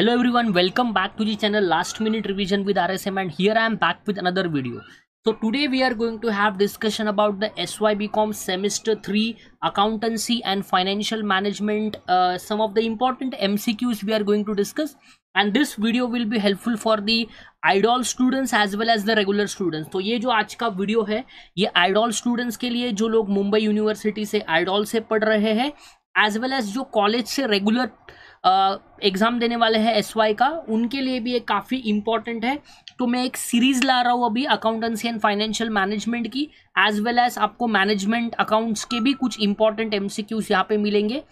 hello everyone welcome back to the channel last minute revision with rsm and here i am back with another video so today we are going to have discussion about the sybcom semester 3 accountancy and financial management uh, some of the important mcqs we are going to discuss and this video will be helpful for the idol students as well as the regular students. So ये जो आज का video है ये idol students के लिए जो लोग मुंबई as से आइडॉल से regular रहे एग्ज़ाम देने वाले हैं एस का उनके लिए भी ये काफ़ी इंपॉर्टेंट है तो मैं एक सीरीज़ ला रहा हूँ अभी अकाउंटेंसी एंड फाइनेंशियल मैनेजमेंट की एज वेल एज आपको मैनेजमेंट अकाउंट्स के भी कुछ इंपॉर्टेंट एम सी क्यूज़ यहाँ पर मिलेंगे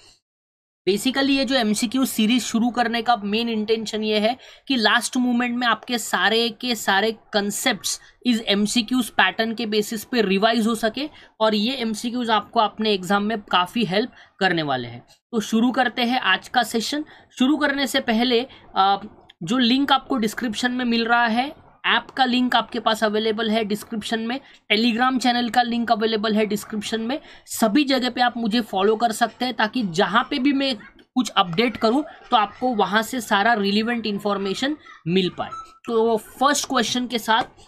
बेसिकली ये जो क्यू सीरीज शुरू करने का मेन इंटेंशन ये है कि लास्ट मोमेंट में आपके सारे के सारे कंसेप्ट्स इस क्यूज पैटर्न के बेसिस पे रिवाइज हो सके और ये क्यूज आपको अपने एग्जाम में काफ़ी हेल्प करने वाले हैं तो शुरू करते हैं आज का सेशन शुरू करने से पहले आ, जो लिंक आपको डिस्क्रिप्शन में मिल रहा है ऐप का लिंक आपके पास अवेलेबल है डिस्क्रिप्शन में टेलीग्राम चैनल का लिंक अवेलेबल है डिस्क्रिप्शन में सभी जगह पे आप मुझे फॉलो कर सकते हैं ताकि जहाँ पे भी मैं कुछ अपडेट करूँ तो आपको वहाँ से सारा रिलीवेंट इन्फॉर्मेशन मिल पाए तो फर्स्ट क्वेश्चन के साथ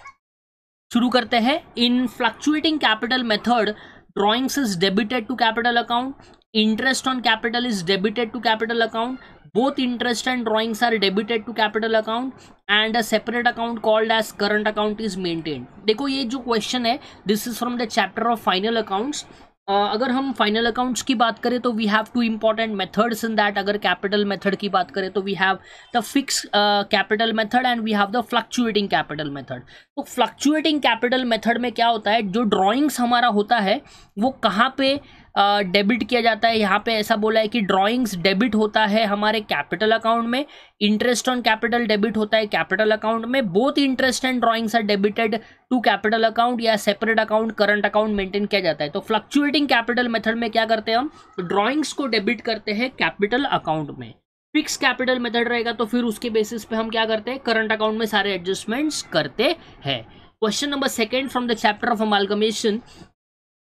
शुरू करते हैं in fluctuating capital method drawings is debited to capital account interest on capital is debited to capital account both interest and drawings are debited to capital account and a separate account called as current account is maintained देखो ये जो question है this is from the chapter of final accounts Uh, अगर हम final accounts की बात करें तो we have two important methods in that अगर कैपिटल मेथड की बात करें तो we have the fix capital method and we have the fluctuating capital method तो फ्लक्चुएटिंग कैपिटल मेथड में क्या होता है जो ड्राइंग्स हमारा होता है वो कहाँ पे uh, डेबिट किया जाता है यहाँ पे ऐसा बोला है कि ड्राइंग्स डेबिट होता है हमारे कैपिटल अकाउंट में इंटरेस्ट ऑन कैपिटल डेबिट होता है कैपिटल अकाउंट में both interest and drawings are debited to capital account या separate account current account maintain किया जाता है तो फ्लक्चुएटिंग कैपिटल मेथड में क्या करते हैं हम ड्राइंग्स को डेबिट करते हैं कैपिटल अकाउंट में फिक्स कैपिटल मेथड रहेगा तो फिर उसके बेसिस पे हम क्या करते हैं करंट अकाउंट में सारे एडजस्टमेंट्स करते हैं question number second from the chapter of amalgamation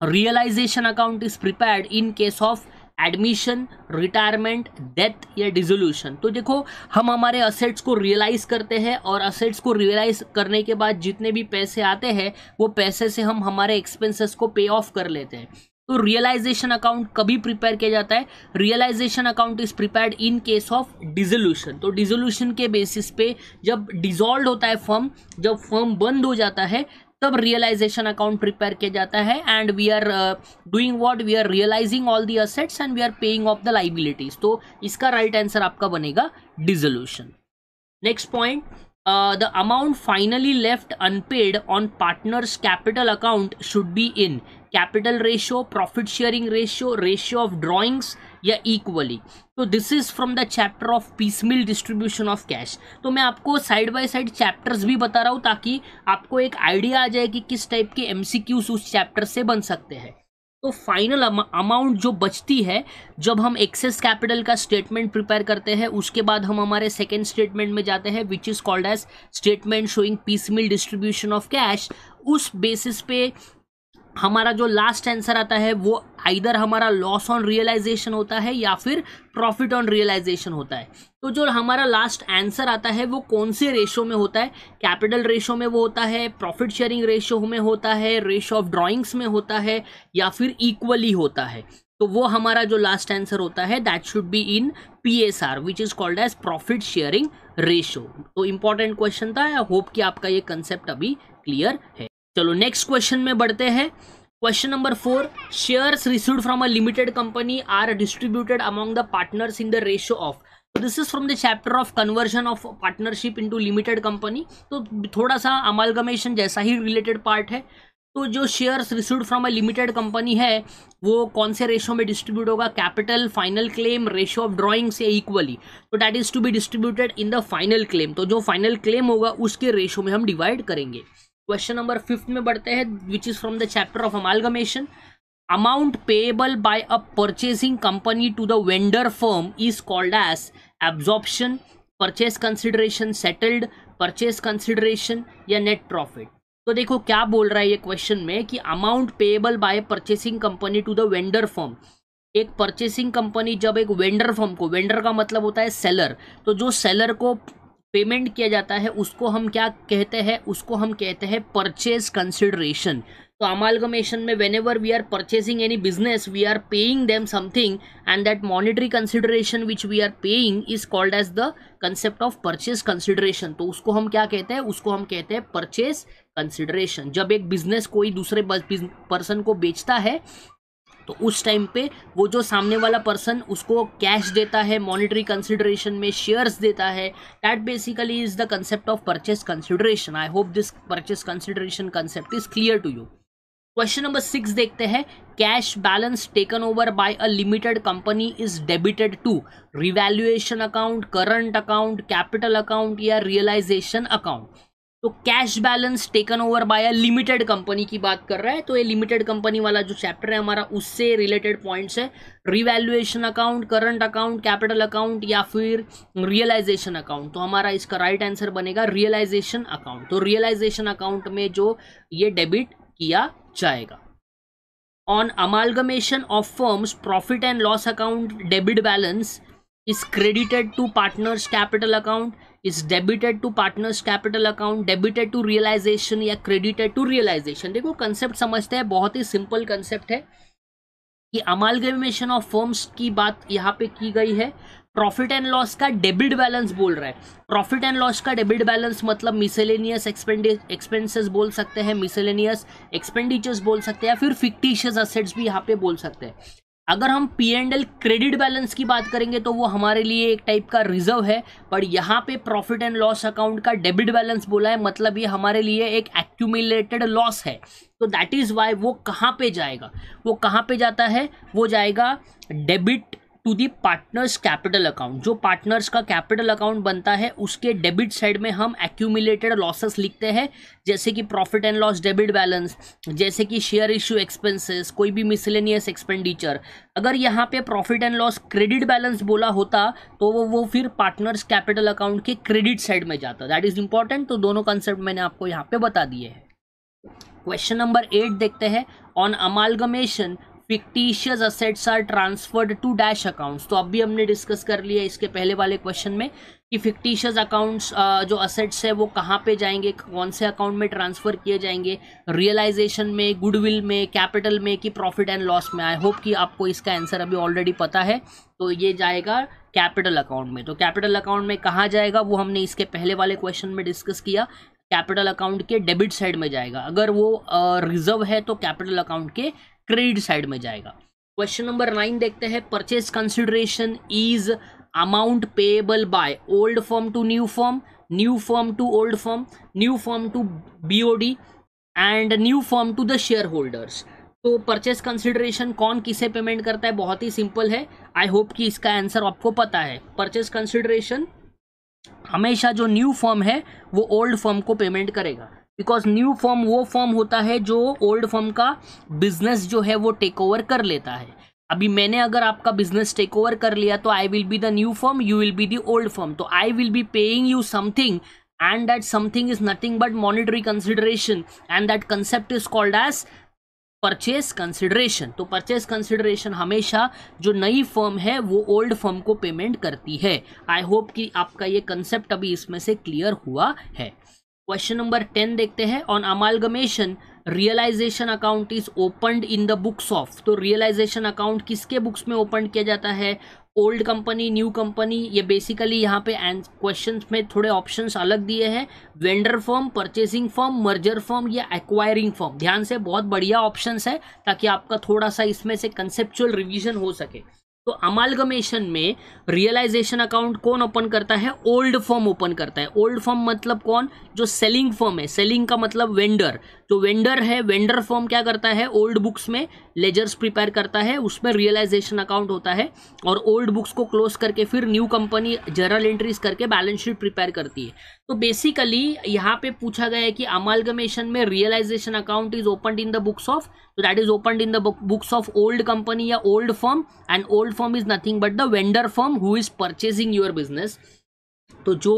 realisation account is prepared in case of admission retirement death या डिजोल्यूशन तो देखो हम हमारे असेट्स को रियलाइज़ करते हैं और असेट्स को रियलाइज़ करने के बाद जितने भी पैसे आते हैं वो पैसे से हम हमारे एक्सपेंसेस को पे ऑफ कर लेते हैं तो रियलाइजेशन अकाउंट कभी प्रिपेयर किया जाता है realisation account is prepared in case of dissolution तो डिजोल्यूशन के बेसिस पे जब डिजॉल्व होता है फर्म जब फर्म बंद हो जाता है तब रियलाइजेशन अकाउंट प्रिपेयर किया जाता है and we are doing what we are realising all the assets and we are paying off the liabilities तो इसका राइट right आंसर आपका बनेगा dissolution next point the amount finally left unpaid on partners capital account should be in capital ratio profit sharing ratio ratio of drawings या equally तो this is from the chapter of piecemeal distribution of cash तो मैं आपको side by side chapters भी बता रहा हूँ ताकि आपको एक आइडिया आ जाए कि किस टाइप के एम उस चैप्टर से बन सकते हैं तो फाइनल अमाउंट जो बचती है जब हम एक्सेस कैपिटल का स्टेटमेंट प्रिपेयर करते हैं उसके बाद हम हमारे सेकेंड स्टेटमेंट में जाते हैं which is called as statement showing piecemeal distribution of cash उस बेसिस पे हमारा जो लास्ट आंसर आता है वो आइधर हमारा लॉस ऑन रियलाइजेशन होता है या फिर प्रॉफिट ऑन रियलाइजेशन होता है तो जो हमारा लास्ट आंसर आता है वो कौन से रेशो में होता है कैपिटल रेशो में वो होता है प्रॉफिट शेयरिंग रेशो में होता है रेशो ऑफ ड्राइंग्स में होता है या फिर इक्वली होता है तो वो हमारा जो लास्ट आंसर होता है that should be in P S R which is called as profit sharing ratio तो इंपॉर्टेंट क्वेश्चन था आई होप कि आपका ये कंसेप्ट अभी क्लियर है चलो नेक्स्ट क्वेश्चन में बढ़ते हैं question number four shares receive from a limited company are distributed among the partners in the ratio of this is from the chapter of conversion of partnership to limited company तो थोड़ा सा amalgamation जैसा ही related part है तो जो shares receive from a limited company है वो कौन से रेशो में डिस्ट्रीब्यूट होगा capital final claim ratio of drawing से इक्वली तो that is to be distributed in the final claim तो जो फाइनल क्लेम होगा उसके रेशो में हम डिवाइड करेंगे क्वेश्चन नंबर फिफ्थ में बढ़ते हैं which is from the chapter of amalgamation amount payable by a purchasing company to the vendor firm is called as absorption purchase consideration settled purchase consideration या net profit तो देखो क्या बोल रहा है ये क्वेश्चन में कि amount payable by purchasing company to the vendor firm एक परचेसिंग कंपनी जब एक वेंडर फर्म को वेंडर का मतलब होता है सेलर तो जो सेलर को पेमेंट किया जाता है उसको हम क्या कहते हैं उसको हम कहते हैं परचेज कंसिडरेशन तो अमालगमेशन में whenever we are purchasing any business we are paying them something and that monetary consideration which we are paying is called as the concept of purchase consideration तो उसको हम क्या कहते हैं उसको हम कहते हैं परचेज कंसिडरेशन जब एक बिजनेस कोई दूसरे पर्सन को बेचता है तो उस टाइम पे वो जो सामने वाला पर्सन उसको कैश देता है मॉनिटरी कंसिडरेशन में शेयर्स देता है that basically is the concept of purchase consideration I hope this purchase consideration concept is clear to you question number six देखते हैं cash balance taken over by a limited company is debited to revaluation account current account capital account या realisation account तो cash balance taken over by a limited company की बात कर रहा है तो ये लिमिटेड कंपनी वाला जो चैप्टर है हमारा उससे रिलेटेड पॉइंट्स है revaluation account current account capital account या फिर रियलाइजेशन अकाउंट तो हमारा इसका राइट right आंसर बनेगा रियलाइजेशन अकाउंट तो रियलाइजेशन अकाउंट में जो ये डेबिट किया जाएगा on amalgamation of firms profit and loss account debit balance is credited to partners capital account is debited to partners capital account debited to realisation या credited to realisation देखो concept समझते हैं बहुत ही सिंपल कंसेप्ट है कि अमालगेमेशन of firms की बात यहाँ पे की गई है प्रॉफिट एंड लॉस का डेबिट बैलेंस बोल रहा है प्रॉफिट एंड लॉस का डेबिट बैलेंस मतलब मिसेलेनियस एक्सपेंसेस बोल सकते हैं मिसेलेनियस एक्सपेंडिचर्स बोल सकते हैं या फिर फिक्टिशियस असेट्स भी यहाँ पे बोल सकते हैं अगर हम P and L credit balance की बात करेंगे तो वो हमारे लिए एक टाइप का रिजर्व है पर यहाँ पे प्रॉफिट एंड लॉस अकाउंट का डेबिट बैलेंस बोला है मतलब ये हमारे लिए एक एक्यूमिलेटेड लॉस है तो दैट इज़ वाई वो कहाँ पे जाएगा वो कहाँ पे जाता है वो जाएगा debit to the partners capital account जो पार्टनर्स का कैपिटल अकाउंट बनता है उसके डेबिट साइड में हम एक्यूमिलेटेड लॉसेस लिखते हैं जैसे कि profit and loss debit balance जैसे कि शेयर इश्यू एक्सपेंसेस कोई भी मिसलेनियस एक्सपेंडिचर अगर यहाँ पे profit and loss credit balance बोला होता तो वो वो फिर पार्टनर्स कैपिटल अकाउंट के क्रेडिट साइड में जाता दैट इज इंपॉर्टेंट तो दोनों कंसेप्ट मैंने आपको यहाँ पे बता दिए हैं क्वेश्चन नंबर एट देखते हैं on amalgamation fictitious assets are transferred to dash accounts तो अभी हमने डिस्कस कर लिया इसके पहले वाले क्वेश्चन में कि फिक्टिशियस अकाउंट्स जो असेट्स है वो कहाँ पे जाएंगे कौन से अकाउंट में ट्रांसफ़र किए जाएंगे रियलाइजेशन में गुडविल में कैपिटल में कि प्रॉफिट एंड लॉस में आई होप कि आपको इसका आंसर अभी ऑलरेडी पता है तो ये जाएगा कैपिटल अकाउंट में तो कैपिटल अकाउंट में कहाँ जाएगा वो हमने इसके पहले वाले क्वेश्चन में डिस्कस किया कैपिटल अकाउंट के डेबिट साइड में जाएगा अगर वो रिजर्व है तो कैपिटल अकाउंट के क्रेडिट साइड में जाएगा क्वेश्चन नंबर नाइन देखते हैं purchase consideration is amount payable by old firm to new firm new firm to old firm new firm to BOD and new firm to the shareholders तो purchase consideration कौन किसे payment करता है बहुत ही simple है I hope कि इसका आंसर आपको पता है परचेज कंसिडरेशन हमेशा जो न्यू फॉर्म है वो ओल्ड फॉर्म को पेमेंट करेगा बिकॉज न्यू फॉर्म वो फॉर्म होता है जो ओल्ड फॉर्म का बिजनेस जो है वो टेक ओवर कर लेता है अभी मैंने अगर आपका बिजनेस टेक ओवर कर लिया तो I will be the new firm you will be the old firm तो I will be paying you something and that something is nothing but monetary consideration and that concept is called as purchase consideration तो purchase consideration हमेशा जो नई firm है वो old firm को payment करती है आई होप कि आपका ये कंसेप्ट अभी इसमें से क्लियर हुआ है क्वेश्चन नंबर टेन देखते हैं on amalgamation realisation account is opened in the books of तो रियलाइजेशन अकाउंट किसके बुक्स में ओपन किया जाता है ओल्ड कंपनी न्यू कंपनी ये बेसिकली यहाँ पे क्वेश्चन में थोड़े ऑप्शन अलग दिए हैं vendor firm purchasing firm merger firm या एक्वायरिंग फॉर्म ध्यान से बहुत बढ़िया ऑप्शन है ताकि आपका थोड़ा सा इसमें से कंसेप्चुअल रिविजन हो सके तो अमालगमेशन में रियलाइजेशन अकाउंट कौन ओपन करता है ओल्ड फॉर्म ओपन करता है ओल्ड फॉर्म मतलब कौन जो सेलिंग फॉर्म है सेलिंग का मतलब वेंडर जो वेंडर है वेंडर फॉर्म क्या करता है ओल्ड बुक्स में लेजर्स प्रिपेयर करता है उसमें रियलाइजेशन अकाउंट होता है और ओल्ड बुक्स को क्लोज करके फिर न्यू कंपनी जनरल एंट्रीज करके बैलेंस शीट प्रिपेयर करती है तो बेसिकली यहाँ पे पूछा गया है कि अमालगमेशन में realisation account is open in the books of so that is open in the books of old company या old firm and old firm is nothing but the vendor firm who is purchasing your business तो जो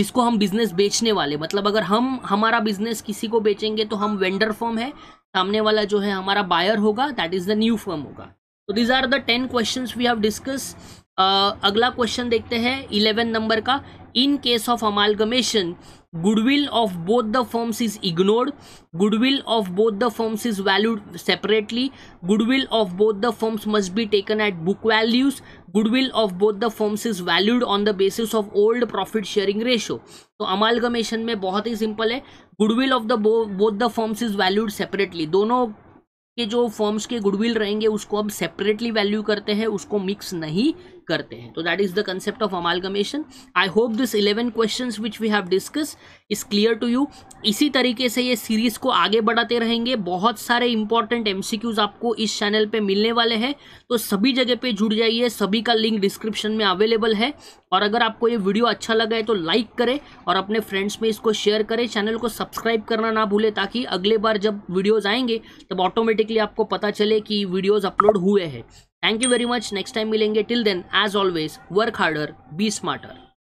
जिसको हम business बेचने वाले मतलब अगर हम हमारा बिजनेस किसी को बेचेंगे तो हम वेंडर फॉर्म है सामने वाला जो है हमारा बायर होगा that is the new firm होगा तो these are the ten question we have discuss अगला क्वेश्चन देखते हैं इलेवन नंबर का in case of amalgamation goodwill of both the firms is ignored goodwill of both the firms is valued separately goodwill of both the firms must be taken at book values goodwill of both the firms is valued on the basis of old profit sharing ratio तो amalgamation में बहुत ही simple है goodwill of the both the firms is valued separately दोनों के जो forms के goodwill रहेंगे उसको हम सेपरेटली वैल्यू करते हैं उसको मिक्स नहीं करते हैं तो that is the concept of amalgamation I hope this eleven question which we have discuss is clear to you इसी तरीके से ये सीरीज को आगे बढ़ाते रहेंगे बहुत सारे इंपॉर्टेंट एमसीक्यूज आपको इस चैनल पे मिलने वाले हैं तो सभी जगह पे जुड़ जाइए सभी का लिंक डिस्क्रिप्शन में अवेलेबल है और अगर आपको ये वीडियो अच्छा लगा है तो लाइक करें और अपने फ्रेंड्स में इसको शेयर करें चैनल को सब्सक्राइब करना ना भूलें ताकि अगले बार जब वीडियोज़ आएंगे तब ऑटोमेटिकली आपको पता चले कि वीडियोज़ अपलोड हुए हैं Thank you very much. Next time we'll get till then. As always, work harder, be smarter.